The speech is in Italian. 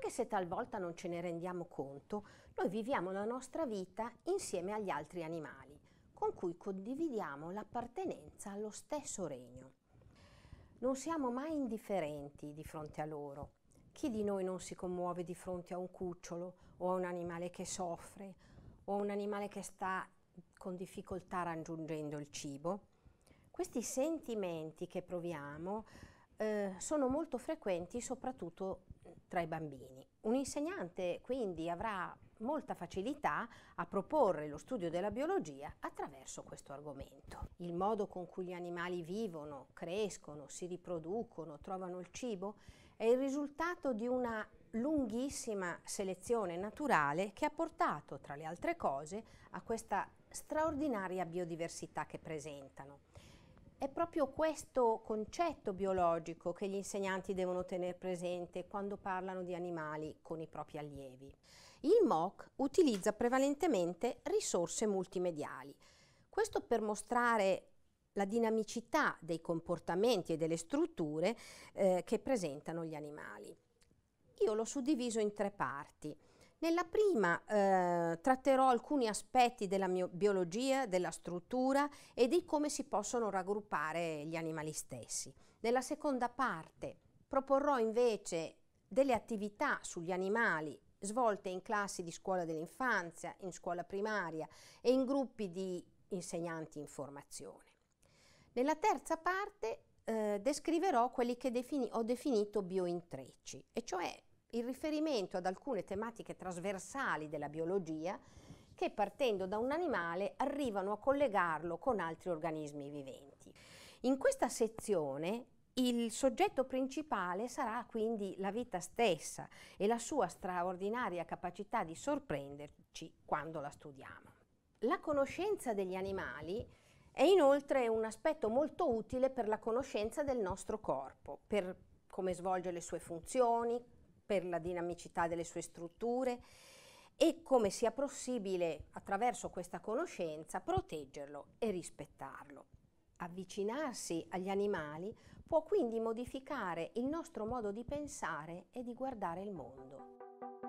Anche se talvolta non ce ne rendiamo conto, noi viviamo la nostra vita insieme agli altri animali, con cui condividiamo l'appartenenza allo stesso regno. Non siamo mai indifferenti di fronte a loro. Chi di noi non si commuove di fronte a un cucciolo o a un animale che soffre o a un animale che sta con difficoltà raggiungendo il cibo? Questi sentimenti che proviamo eh, sono molto frequenti soprattutto mm, tra i bambini. Un insegnante quindi avrà molta facilità a proporre lo studio della biologia attraverso questo argomento. Il modo con cui gli animali vivono, crescono, si riproducono, trovano il cibo è il risultato di una lunghissima selezione naturale che ha portato, tra le altre cose, a questa straordinaria biodiversità che presentano. È proprio questo concetto biologico che gli insegnanti devono tenere presente quando parlano di animali con i propri allievi. Il MOOC utilizza prevalentemente risorse multimediali. Questo per mostrare la dinamicità dei comportamenti e delle strutture eh, che presentano gli animali. Io l'ho suddiviso in tre parti. Nella prima eh, tratterò alcuni aspetti della biologia, della struttura e di come si possono raggruppare gli animali stessi. Nella seconda parte proporrò invece delle attività sugli animali svolte in classi di scuola dell'infanzia, in scuola primaria e in gruppi di insegnanti in formazione. Nella terza parte eh, descriverò quelli che defini ho definito biointrecci, e cioè il riferimento ad alcune tematiche trasversali della biologia che partendo da un animale arrivano a collegarlo con altri organismi viventi. In questa sezione il soggetto principale sarà quindi la vita stessa e la sua straordinaria capacità di sorprenderci quando la studiamo. La conoscenza degli animali è inoltre un aspetto molto utile per la conoscenza del nostro corpo, per come svolge le sue funzioni, per la dinamicità delle sue strutture e come sia possibile, attraverso questa conoscenza, proteggerlo e rispettarlo. Avvicinarsi agli animali può quindi modificare il nostro modo di pensare e di guardare il mondo.